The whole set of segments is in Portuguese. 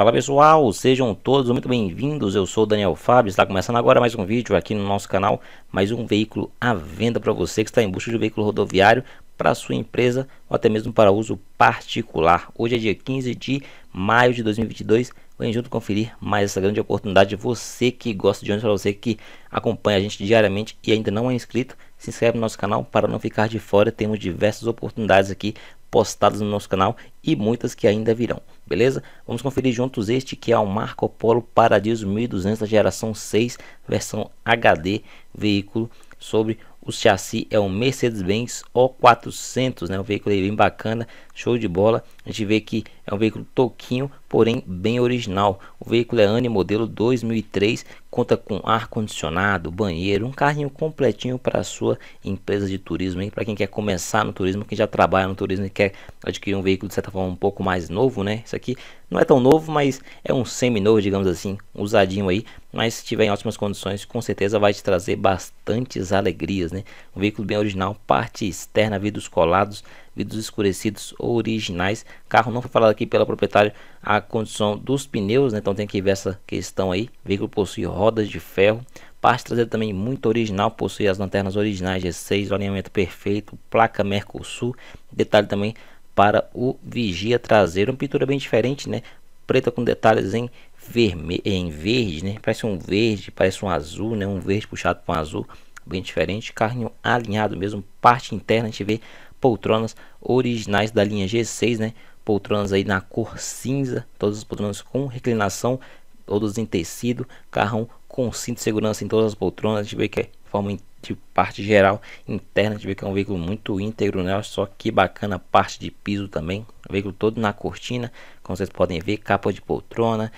Fala pessoal, sejam todos muito bem-vindos. Eu sou o Daniel Fábio, está começando agora mais um vídeo aqui no nosso canal, mais um veículo à venda para você que está em busca de um veículo rodoviário para sua empresa ou até mesmo para uso particular. Hoje é dia 15 de maio de 2022. Vem junto conferir mais essa grande oportunidade. Você que gosta de ônibus, para você que acompanha a gente diariamente e ainda não é inscrito, se inscreve no nosso canal para não ficar de fora. Temos diversas oportunidades aqui postadas no nosso canal e muitas que ainda virão, beleza? Vamos conferir juntos este que é o Marco Polo Paradiso 1200 da geração 6, versão HD, veículo sobre o chassi é um Mercedes-Benz O400, né? Um veículo bem bacana, show de bola. A gente vê que é um veículo toquinho porém bem original. O veículo é ANI modelo 2003, conta com ar-condicionado, banheiro, um carrinho completinho para a sua empresa de turismo. Para quem quer começar no turismo, quem já trabalha no turismo e quer adquirir um veículo de certa forma um pouco mais novo, né? Isso aqui não é tão novo, mas é um semi-novo, digamos assim, usadinho aí. Mas se tiver em ótimas condições, com certeza vai te trazer bastantes alegrias, né? Um veículo bem original, parte externa, vidros colados, vidros escurecidos originais. Carro não foi falado aqui pela proprietário a condição dos pneus, né? então tem que ver essa questão aí. O veículo possui rodas de ferro, parte traseira também muito original, possui as lanternas originais G6, alinhamento perfeito, placa Mercosul. Detalhe também para o vigia traseiro, uma pintura bem diferente, né? Preta com detalhes em vermelho, em verde, né? Parece um verde, parece um azul, né? Um verde puxado para um azul, bem diferente. Carrinho alinhado mesmo, parte interna a gente vê poltronas originais da linha G6, né? Poltronas aí na cor cinza, todas as poltronas com reclinação, todos em tecido, carrão com cinto de segurança em todas as poltronas, a gente vê que é forma de parte geral interna, a gente vê que é um veículo muito íntegro, né? só que bacana a parte de piso também, o veículo todo na cortina, como vocês podem ver, capa de poltrona,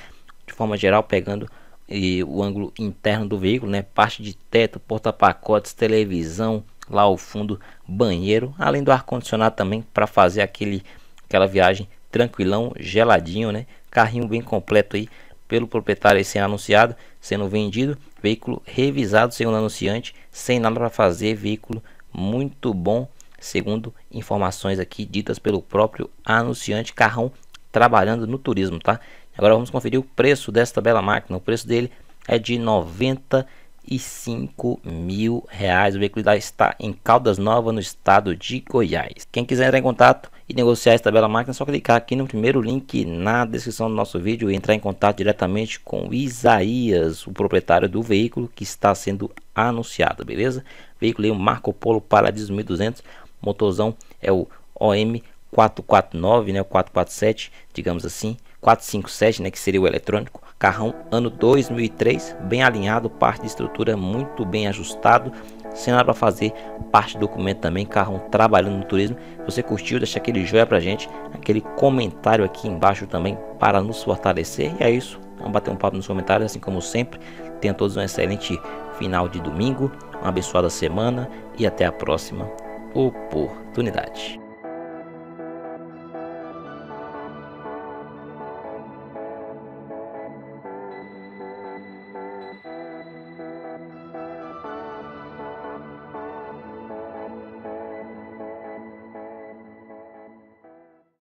de forma geral pegando e eh, o ângulo interno do veículo, né? Parte de teto, porta-pacotes, televisão, lá ao fundo, banheiro, além do ar condicionado também para fazer aquele aquela viagem tranquilão, geladinho, né? Carrinho bem completo aí pelo proprietário sendo anunciado, sendo vendido, veículo revisado segundo anunciante, sem nada para fazer, veículo muito bom, segundo informações aqui ditas pelo próprio anunciante, carrão trabalhando no turismo, tá? Agora vamos conferir o preço desta bela máquina. O preço dele é de 90 e 5 mil reais. O veículo está em Caldas Novas, no estado de Goiás. Quem quiser entrar em contato e negociar esta bela máquina, é só clicar aqui no primeiro link na descrição do nosso vídeo e entrar em contato diretamente com o Isaías, o proprietário do veículo que está sendo anunciado, beleza? Veículo é o Marco Polo Paradiso 1200, motorzão é o OM 449, né, 447, digamos assim. 457, né, que seria o eletrônico, carrão ano 2003, bem alinhado, parte de estrutura muito bem ajustado, sem nada para fazer, parte do documento também, carrão trabalhando no turismo. Se você curtiu, deixa aquele joia pra gente, aquele comentário aqui embaixo também para nos fortalecer. E é isso, vamos bater um papo nos comentários, assim como sempre. Tenham todos um excelente final de domingo, uma abençoada semana e até a próxima oportunidade.